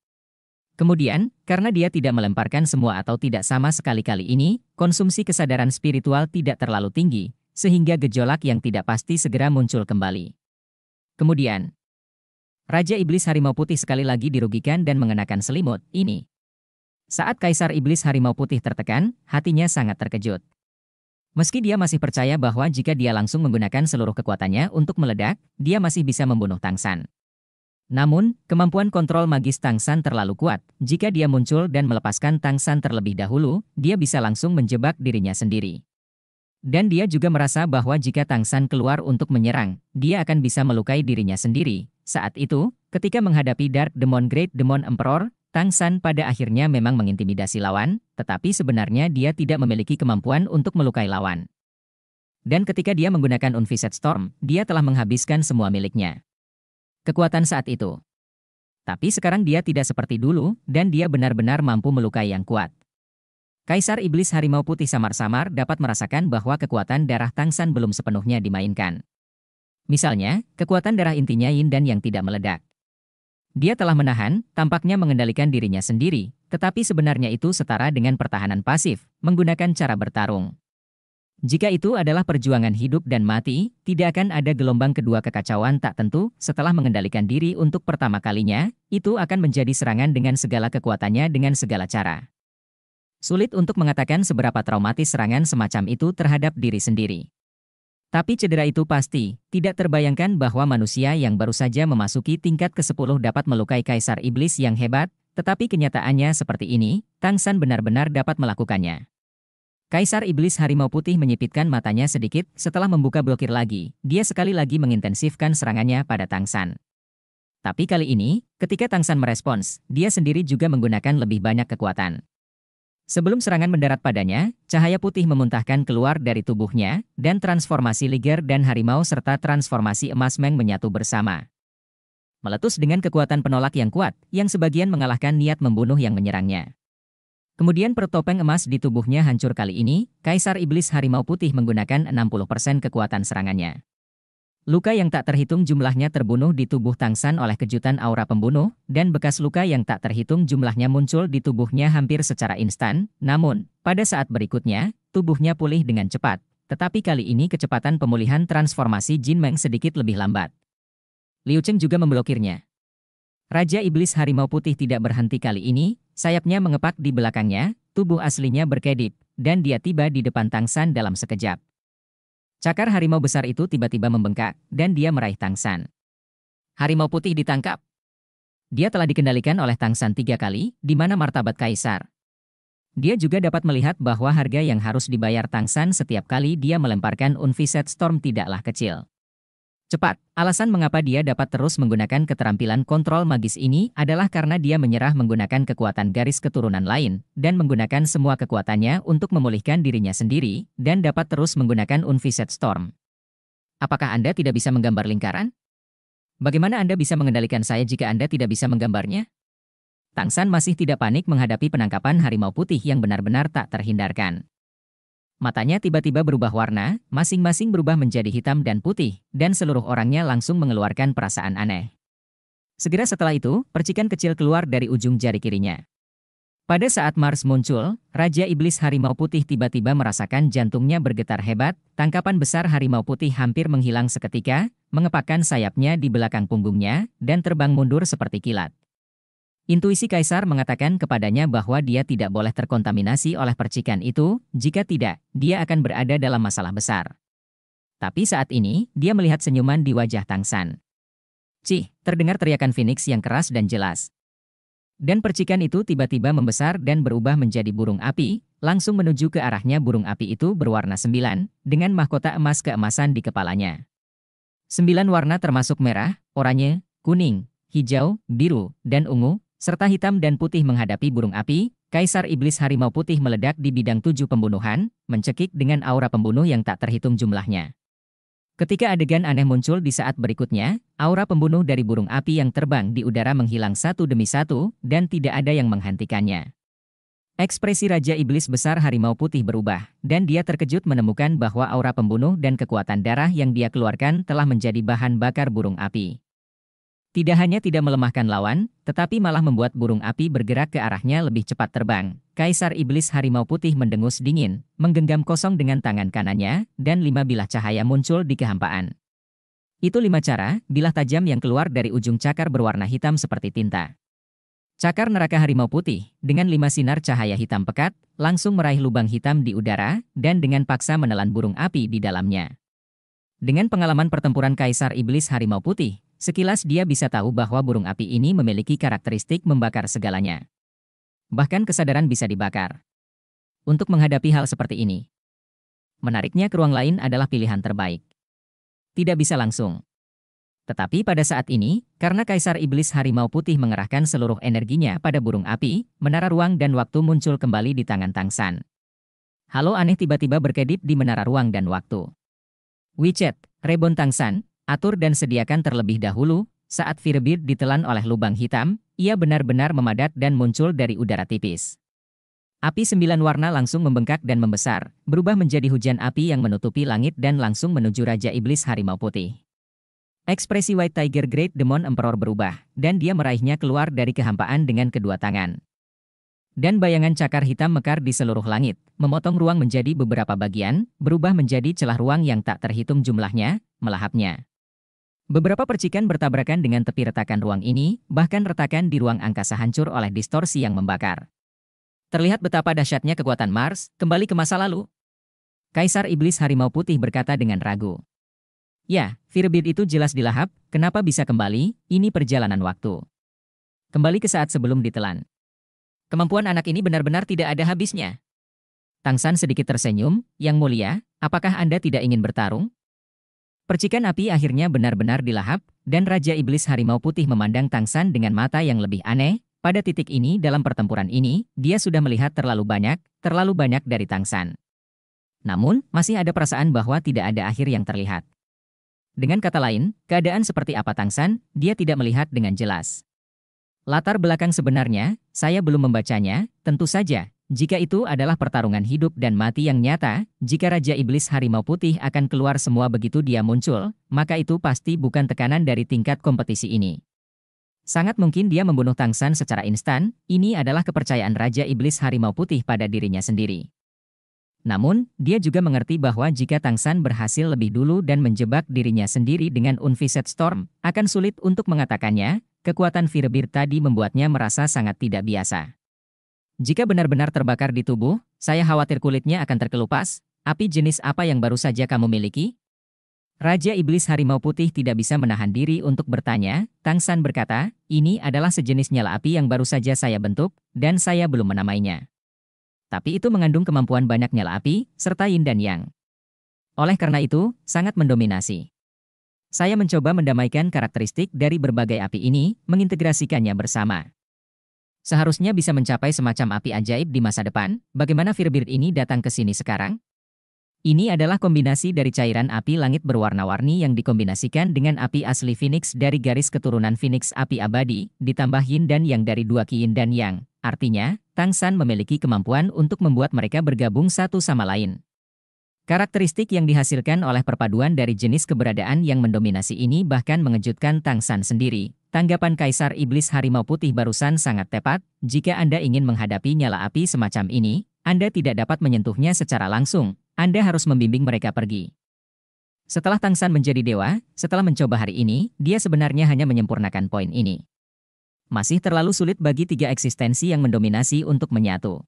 Kemudian, karena dia tidak melemparkan semua atau tidak sama sekali kali ini, konsumsi kesadaran spiritual tidak terlalu tinggi, sehingga gejolak yang tidak pasti segera muncul kembali. Kemudian, Raja Iblis Harimau Putih sekali lagi dirugikan dan mengenakan selimut ini. Saat Kaisar Iblis Harimau Putih tertekan, hatinya sangat terkejut. Meski dia masih percaya bahwa jika dia langsung menggunakan seluruh kekuatannya untuk meledak, dia masih bisa membunuh Tang San. Namun, kemampuan kontrol magis Tang San terlalu kuat. Jika dia muncul dan melepaskan Tang San terlebih dahulu, dia bisa langsung menjebak dirinya sendiri. Dan dia juga merasa bahwa jika Tang San keluar untuk menyerang, dia akan bisa melukai dirinya sendiri. Saat itu, ketika menghadapi Dark Demon Great Demon Emperor, Tang San pada akhirnya memang mengintimidasi lawan, tetapi sebenarnya dia tidak memiliki kemampuan untuk melukai lawan. Dan ketika dia menggunakan Unvised Storm, dia telah menghabiskan semua miliknya. Kekuatan saat itu. Tapi sekarang dia tidak seperti dulu, dan dia benar-benar mampu melukai yang kuat. Kaisar Iblis Harimau Putih samar-samar dapat merasakan bahwa kekuatan darah Tang San belum sepenuhnya dimainkan. Misalnya, kekuatan darah intinya yin dan yang tidak meledak. Dia telah menahan, tampaknya mengendalikan dirinya sendiri, tetapi sebenarnya itu setara dengan pertahanan pasif, menggunakan cara bertarung. Jika itu adalah perjuangan hidup dan mati, tidak akan ada gelombang kedua kekacauan tak tentu. Setelah mengendalikan diri untuk pertama kalinya, itu akan menjadi serangan dengan segala kekuatannya dengan segala cara. Sulit untuk mengatakan seberapa traumatis serangan semacam itu terhadap diri sendiri. Tapi cedera itu pasti, tidak terbayangkan bahwa manusia yang baru saja memasuki tingkat ke-10 dapat melukai kaisar iblis yang hebat, tetapi kenyataannya seperti ini, Tang San benar-benar dapat melakukannya. Kaisar Iblis Harimau Putih menyipitkan matanya sedikit setelah membuka blokir lagi. Dia sekali lagi mengintensifkan serangannya pada Tang San. Tapi kali ini, ketika Tang San merespons, dia sendiri juga menggunakan lebih banyak kekuatan. Sebelum serangan mendarat padanya, cahaya putih memuntahkan keluar dari tubuhnya, dan transformasi Liger dan harimau serta transformasi emas Meng menyatu bersama. Meletus dengan kekuatan penolak yang kuat, yang sebagian mengalahkan niat membunuh yang menyerangnya. Kemudian pertopeng emas di tubuhnya hancur kali ini, Kaisar Iblis Harimau Putih menggunakan 60% kekuatan serangannya. Luka yang tak terhitung jumlahnya terbunuh di tubuh Tang San oleh kejutan aura pembunuh, dan bekas luka yang tak terhitung jumlahnya muncul di tubuhnya hampir secara instan. Namun, pada saat berikutnya, tubuhnya pulih dengan cepat. Tetapi kali ini kecepatan pemulihan transformasi Jin Meng sedikit lebih lambat. Liu Cheng juga memblokirnya. Raja Iblis Harimau Putih tidak berhenti kali ini, sayapnya mengepak di belakangnya, tubuh aslinya berkedip, dan dia tiba di depan Tang San dalam sekejap. Cakar harimau besar itu tiba-tiba membengkak, dan dia meraih Tang San. Harimau putih ditangkap. Dia telah dikendalikan oleh Tang San tiga kali, di mana martabat kaisar. Dia juga dapat melihat bahwa harga yang harus dibayar Tang San setiap kali dia melemparkan Unvised Storm tidaklah kecil. Cepat, alasan mengapa dia dapat terus menggunakan keterampilan kontrol magis ini adalah karena dia menyerah menggunakan kekuatan garis keturunan lain, dan menggunakan semua kekuatannya untuk memulihkan dirinya sendiri, dan dapat terus menggunakan Unvised Storm. Apakah Anda tidak bisa menggambar lingkaran? Bagaimana Anda bisa mengendalikan saya jika Anda tidak bisa menggambarnya? Tang San masih tidak panik menghadapi penangkapan harimau putih yang benar-benar tak terhindarkan. Matanya tiba-tiba berubah warna, masing-masing berubah menjadi hitam dan putih, dan seluruh orangnya langsung mengeluarkan perasaan aneh. Segera setelah itu, percikan kecil keluar dari ujung jari kirinya. Pada saat Mars muncul, Raja Iblis Harimau Putih tiba-tiba merasakan jantungnya bergetar hebat, tangkapan besar Harimau Putih hampir menghilang seketika, mengepakkan sayapnya di belakang punggungnya, dan terbang mundur seperti kilat. Intuisi Kaisar mengatakan kepadanya bahwa dia tidak boleh terkontaminasi oleh percikan itu, jika tidak, dia akan berada dalam masalah besar. Tapi saat ini, dia melihat senyuman di wajah Tang San. Cih, terdengar teriakan Phoenix yang keras dan jelas. Dan percikan itu tiba-tiba membesar dan berubah menjadi burung api, langsung menuju ke arahnya burung api itu berwarna sembilan, dengan mahkota emas keemasan di kepalanya. Sembilan warna termasuk merah, oranye, kuning, hijau, biru, dan ungu, serta hitam dan putih menghadapi burung api, Kaisar Iblis Harimau Putih meledak di bidang tujuh pembunuhan, mencekik dengan aura pembunuh yang tak terhitung jumlahnya. Ketika adegan aneh muncul di saat berikutnya, aura pembunuh dari burung api yang terbang di udara menghilang satu demi satu, dan tidak ada yang menghentikannya. Ekspresi Raja Iblis Besar Harimau Putih berubah, dan dia terkejut menemukan bahwa aura pembunuh dan kekuatan darah yang dia keluarkan telah menjadi bahan bakar burung api. Tidak hanya tidak melemahkan lawan, tetapi malah membuat burung api bergerak ke arahnya lebih cepat terbang. Kaisar Iblis Harimau Putih mendengus dingin, menggenggam kosong dengan tangan kanannya, dan lima bilah cahaya muncul di kehampaan. Itu lima cara, bilah tajam yang keluar dari ujung cakar berwarna hitam seperti tinta. Cakar neraka harimau putih, dengan lima sinar cahaya hitam pekat, langsung meraih lubang hitam di udara, dan dengan paksa menelan burung api di dalamnya. Dengan pengalaman pertempuran Kaisar Iblis Harimau Putih, Sekilas dia bisa tahu bahwa burung api ini memiliki karakteristik membakar segalanya. Bahkan kesadaran bisa dibakar. Untuk menghadapi hal seperti ini, menariknya ke ruang lain adalah pilihan terbaik. Tidak bisa langsung. Tetapi pada saat ini, karena Kaisar Iblis Harimau Putih mengerahkan seluruh energinya pada burung api, menara ruang dan waktu muncul kembali di tangan Tang San. Halo aneh tiba-tiba berkedip di menara ruang dan waktu. WeChat, Rebon Tang San atur dan sediakan terlebih dahulu, saat Firebird ditelan oleh lubang hitam, ia benar-benar memadat dan muncul dari udara tipis. Api sembilan warna langsung membengkak dan membesar, berubah menjadi hujan api yang menutupi langit dan langsung menuju Raja Iblis Harimau Putih. Ekspresi White Tiger Great Demon Emperor berubah, dan dia meraihnya keluar dari kehampaan dengan kedua tangan dan bayangan cakar hitam mekar di seluruh langit, memotong ruang menjadi beberapa bagian, berubah menjadi celah ruang yang tak terhitung jumlahnya, melahapnya. Beberapa percikan bertabrakan dengan tepi retakan ruang ini, bahkan retakan di ruang angkasa hancur oleh distorsi yang membakar. Terlihat betapa dahsyatnya kekuatan Mars, kembali ke masa lalu. Kaisar Iblis Harimau Putih berkata dengan ragu. Ya, Firbid itu jelas dilahap, kenapa bisa kembali, ini perjalanan waktu. Kembali ke saat sebelum ditelan. Kemampuan anak ini benar-benar tidak ada habisnya. Tang San sedikit tersenyum, Yang Mulia, apakah Anda tidak ingin bertarung? Percikan api akhirnya benar-benar dilahap, dan Raja Iblis Harimau Putih memandang Tang San dengan mata yang lebih aneh. Pada titik ini dalam pertempuran ini, dia sudah melihat terlalu banyak, terlalu banyak dari Tang San. Namun, masih ada perasaan bahwa tidak ada akhir yang terlihat. Dengan kata lain, keadaan seperti apa Tang San, dia tidak melihat dengan jelas. Latar belakang sebenarnya, saya belum membacanya, tentu saja, jika itu adalah pertarungan hidup dan mati yang nyata, jika Raja Iblis Harimau Putih akan keluar semua begitu dia muncul, maka itu pasti bukan tekanan dari tingkat kompetisi ini. Sangat mungkin dia membunuh Tang San secara instan, ini adalah kepercayaan Raja Iblis Harimau Putih pada dirinya sendiri. Namun, dia juga mengerti bahwa jika Tang San berhasil lebih dulu dan menjebak dirinya sendiri dengan Unvised Storm, akan sulit untuk mengatakannya, kekuatan Firebird tadi membuatnya merasa sangat tidak biasa. Jika benar-benar terbakar di tubuh, saya khawatir kulitnya akan terkelupas. Api jenis apa yang baru saja kamu miliki? Raja Iblis Harimau Putih tidak bisa menahan diri untuk bertanya. Tang San berkata, ini adalah sejenis nyala api yang baru saja saya bentuk, dan saya belum menamainya. Tapi itu mengandung kemampuan banyak nyala api, serta yin dan yang. Oleh karena itu, sangat mendominasi. Saya mencoba mendamaikan karakteristik dari berbagai api ini, mengintegrasikannya bersama seharusnya bisa mencapai semacam api ajaib di masa depan. Bagaimana Firbird ini datang ke sini sekarang? Ini adalah kombinasi dari cairan api langit berwarna-warni yang dikombinasikan dengan api asli Phoenix dari garis keturunan Phoenix api abadi, ditambah yin dan yang dari dua ki yin dan yang. Artinya, Tang San memiliki kemampuan untuk membuat mereka bergabung satu sama lain. Karakteristik yang dihasilkan oleh perpaduan dari jenis keberadaan yang mendominasi ini bahkan mengejutkan Tang San sendiri, Tanggapan Kaisar Iblis Harimau Putih barusan sangat tepat, jika Anda ingin menghadapi nyala api semacam ini, Anda tidak dapat menyentuhnya secara langsung, Anda harus membimbing mereka pergi. Setelah Tang San menjadi dewa, setelah mencoba hari ini, dia sebenarnya hanya menyempurnakan poin ini. Masih terlalu sulit bagi tiga eksistensi yang mendominasi untuk menyatu.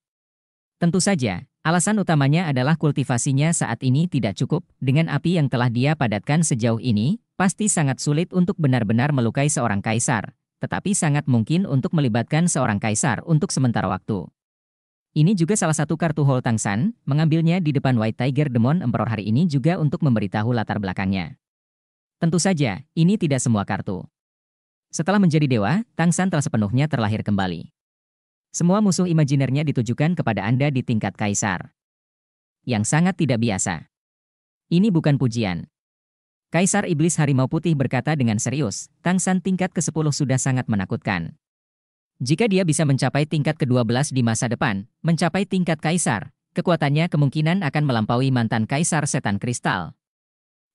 Tentu saja, alasan utamanya adalah kultivasinya saat ini tidak cukup, dengan api yang telah dia padatkan sejauh ini, Pasti sangat sulit untuk benar-benar melukai seorang kaisar, tetapi sangat mungkin untuk melibatkan seorang kaisar untuk sementara waktu. Ini juga salah satu kartu Hall Tang San, mengambilnya di depan White Tiger Demon Emperor hari ini juga untuk memberitahu latar belakangnya. Tentu saja, ini tidak semua kartu. Setelah menjadi dewa, Tang San telah sepenuhnya terlahir kembali. Semua musuh imajinernya ditujukan kepada Anda di tingkat kaisar. Yang sangat tidak biasa. Ini bukan pujian. Kaisar Iblis Harimau Putih berkata dengan serius, Tang San tingkat ke-10 sudah sangat menakutkan. Jika dia bisa mencapai tingkat ke-12 di masa depan, mencapai tingkat kaisar, kekuatannya kemungkinan akan melampaui mantan kaisar setan kristal.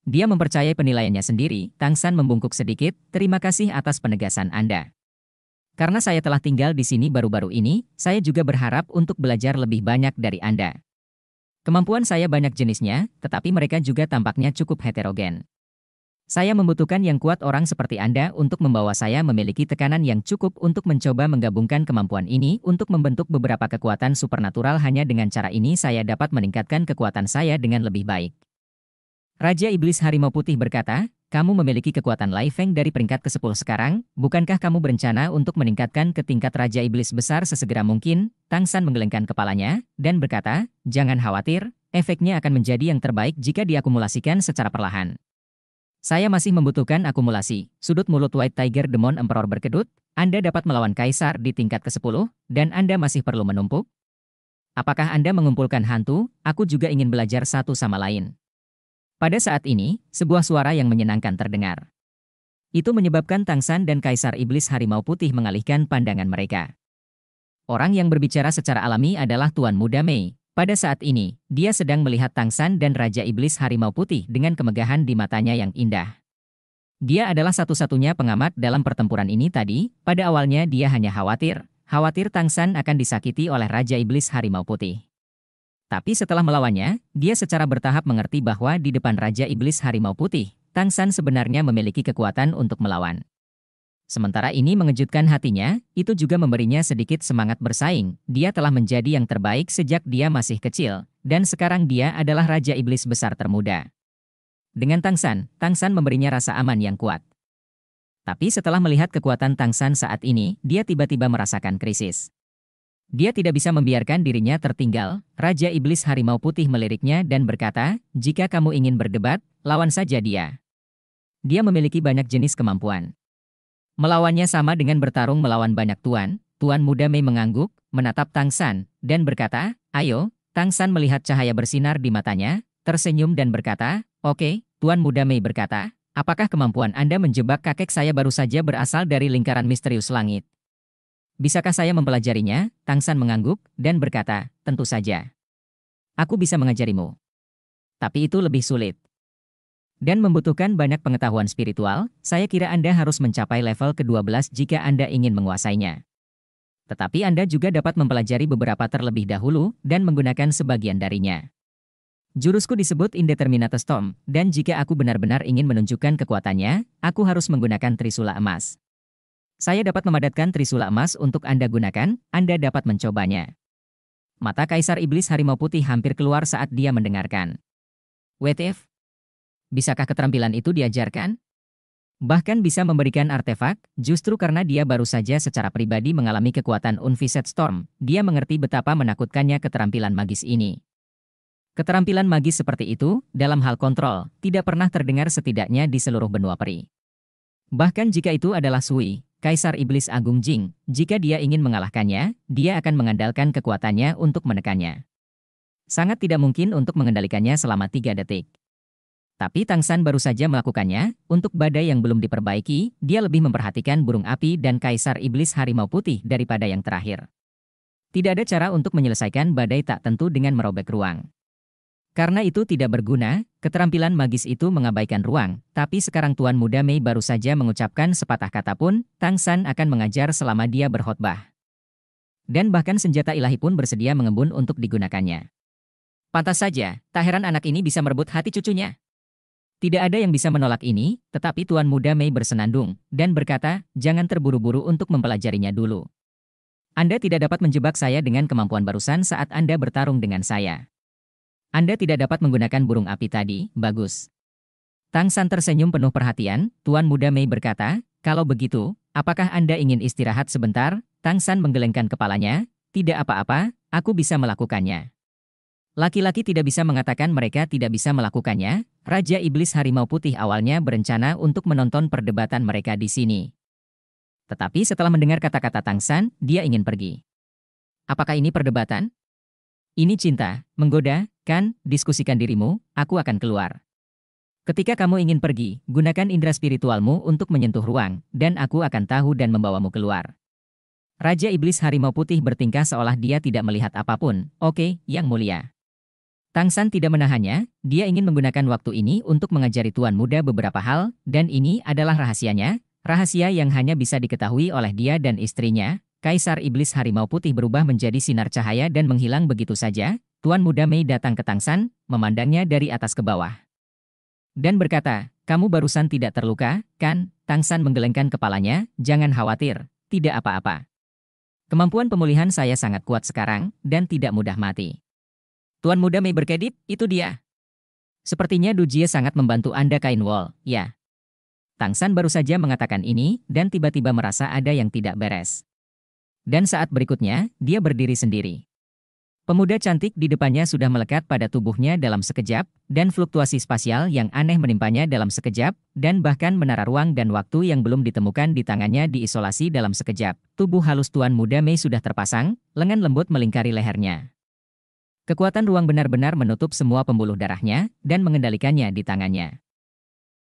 Dia mempercayai penilaiannya sendiri, Tang San membungkuk sedikit, terima kasih atas penegasan Anda. Karena saya telah tinggal di sini baru-baru ini, saya juga berharap untuk belajar lebih banyak dari Anda. Kemampuan saya banyak jenisnya, tetapi mereka juga tampaknya cukup heterogen. Saya membutuhkan yang kuat orang seperti Anda untuk membawa saya memiliki tekanan yang cukup untuk mencoba menggabungkan kemampuan ini untuk membentuk beberapa kekuatan supernatural hanya dengan cara ini saya dapat meningkatkan kekuatan saya dengan lebih baik. Raja Iblis Harimau Putih berkata, kamu memiliki kekuatan Lai Feng dari peringkat ke-10 sekarang, bukankah kamu berencana untuk meningkatkan ke tingkat Raja Iblis besar sesegera mungkin? Tang San menggelengkan kepalanya, dan berkata, jangan khawatir, efeknya akan menjadi yang terbaik jika diakumulasikan secara perlahan. Saya masih membutuhkan akumulasi. Sudut mulut White Tiger Demon Emperor berkedut, Anda dapat melawan Kaisar di tingkat ke-10, dan Anda masih perlu menumpuk. Apakah Anda mengumpulkan hantu? Aku juga ingin belajar satu sama lain. Pada saat ini, sebuah suara yang menyenangkan terdengar. Itu menyebabkan Tang San dan Kaisar Iblis Harimau Putih mengalihkan pandangan mereka. Orang yang berbicara secara alami adalah Tuan Muda Mei, pada saat ini, dia sedang melihat Tang San dan Raja Iblis Harimau Putih dengan kemegahan di matanya yang indah. Dia adalah satu-satunya pengamat dalam pertempuran ini tadi, pada awalnya dia hanya khawatir, khawatir Tang San akan disakiti oleh Raja Iblis Harimau Putih. Tapi setelah melawannya, dia secara bertahap mengerti bahwa di depan Raja Iblis Harimau Putih, Tang San sebenarnya memiliki kekuatan untuk melawan. Sementara ini mengejutkan hatinya, itu juga memberinya sedikit semangat bersaing. Dia telah menjadi yang terbaik sejak dia masih kecil, dan sekarang dia adalah Raja Iblis Besar Termuda. Dengan Tang San, Tang San memberinya rasa aman yang kuat. Tapi setelah melihat kekuatan Tang San saat ini, dia tiba-tiba merasakan krisis. Dia tidak bisa membiarkan dirinya tertinggal, Raja Iblis Harimau Putih meliriknya dan berkata, jika kamu ingin berdebat, lawan saja dia. Dia memiliki banyak jenis kemampuan. Melawannya sama dengan bertarung melawan banyak tuan, tuan muda Mei mengangguk, menatap Tang San, dan berkata, ayo, Tang San melihat cahaya bersinar di matanya, tersenyum dan berkata, oke, okay, tuan muda Mei berkata, apakah kemampuan Anda menjebak kakek saya baru saja berasal dari lingkaran misterius langit? Bisakah saya mempelajarinya? Tang San mengangguk dan berkata, tentu saja. Aku bisa mengajarimu. Tapi itu lebih sulit dan membutuhkan banyak pengetahuan spiritual, saya kira Anda harus mencapai level ke-12 jika Anda ingin menguasainya. Tetapi Anda juga dapat mempelajari beberapa terlebih dahulu dan menggunakan sebagian darinya. Jurusku disebut Indeterminatus Tom, dan jika aku benar-benar ingin menunjukkan kekuatannya, aku harus menggunakan Trisula Emas. Saya dapat memadatkan Trisula Emas untuk Anda gunakan, Anda dapat mencobanya. Mata Kaisar Iblis Harimau Putih hampir keluar saat dia mendengarkan. WTF, bisakah keterampilan itu diajarkan? Bahkan bisa memberikan artefak, justru karena dia baru saja secara pribadi mengalami kekuatan Unvised Storm, dia mengerti betapa menakutkannya keterampilan magis ini. Keterampilan magis seperti itu, dalam hal kontrol, tidak pernah terdengar setidaknya di seluruh benua peri. Bahkan jika itu adalah Sui, Kaisar Iblis Agung Jing, jika dia ingin mengalahkannya, dia akan mengandalkan kekuatannya untuk menekannya. Sangat tidak mungkin untuk mengendalikannya selama tiga detik. Tapi Tang San baru saja melakukannya, untuk badai yang belum diperbaiki, dia lebih memperhatikan burung api dan kaisar iblis harimau putih daripada yang terakhir. Tidak ada cara untuk menyelesaikan badai tak tentu dengan merobek ruang. Karena itu tidak berguna, keterampilan magis itu mengabaikan ruang, tapi sekarang Tuan Muda Mei baru saja mengucapkan sepatah kata pun, Tang San akan mengajar selama dia berkhotbah. Dan bahkan senjata ilahi pun bersedia mengembun untuk digunakannya. Pantas saja, tak heran anak ini bisa merebut hati cucunya. Tidak ada yang bisa menolak ini, tetapi Tuan Muda Mei bersenandung, dan berkata, jangan terburu-buru untuk mempelajarinya dulu. Anda tidak dapat menjebak saya dengan kemampuan barusan saat Anda bertarung dengan saya. Anda tidak dapat menggunakan burung api tadi, bagus. Tang San tersenyum penuh perhatian, Tuan Muda Mei berkata, kalau begitu, apakah Anda ingin istirahat sebentar? Tang San menggelengkan kepalanya, tidak apa-apa, aku bisa melakukannya. Laki-laki tidak bisa mengatakan mereka tidak bisa melakukannya. Raja Iblis Harimau Putih awalnya berencana untuk menonton perdebatan mereka di sini. Tetapi setelah mendengar kata-kata Tang San, dia ingin pergi. Apakah ini perdebatan? Ini cinta, menggoda, kan? Diskusikan dirimu, aku akan keluar. Ketika kamu ingin pergi, gunakan indera spiritualmu untuk menyentuh ruang, dan aku akan tahu dan membawamu keluar. Raja Iblis Harimau Putih bertingkah seolah dia tidak melihat apapun. Oke, Yang Mulia. Tang San tidak menahannya, dia ingin menggunakan waktu ini untuk mengajari tuan muda beberapa hal, dan ini adalah rahasianya, rahasia yang hanya bisa diketahui oleh dia dan istrinya. Kaisar Iblis Harimau Putih berubah menjadi sinar cahaya dan menghilang begitu saja, Tuan Muda Mei datang ke Tang San, memandangnya dari atas ke bawah. Dan berkata, kamu barusan tidak terluka, kan? Tang San menggelengkan kepalanya, jangan khawatir, tidak apa-apa. Kemampuan pemulihan saya sangat kuat sekarang, dan tidak mudah mati. Tuan muda Mei berkedip, itu dia. Sepertinya Du Jie sangat membantu Anda kain wall, ya. Tang San baru saja mengatakan ini dan tiba-tiba merasa ada yang tidak beres. Dan saat berikutnya, dia berdiri sendiri. Pemuda cantik di depannya sudah melekat pada tubuhnya dalam sekejap, dan fluktuasi spasial yang aneh menimpanya dalam sekejap, dan bahkan menara ruang dan waktu yang belum ditemukan di tangannya diisolasi dalam sekejap. Tubuh halus Tuan Muda Mei sudah terpasang, lengan lembut melingkari lehernya. Kekuatan ruang benar-benar menutup semua pembuluh darahnya dan mengendalikannya di tangannya.